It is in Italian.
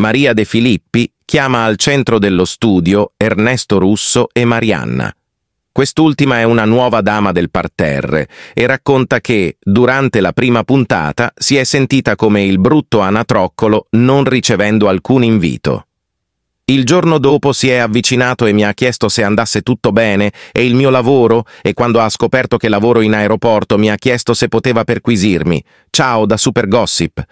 Maria De Filippi chiama al centro dello studio Ernesto Russo e Marianna. Quest'ultima è una nuova dama del parterre e racconta che, durante la prima puntata, si è sentita come il brutto anatroccolo non ricevendo alcun invito. Il giorno dopo si è avvicinato e mi ha chiesto se andasse tutto bene e il mio lavoro e quando ha scoperto che lavoro in aeroporto mi ha chiesto se poteva perquisirmi. Ciao da Super Gossip.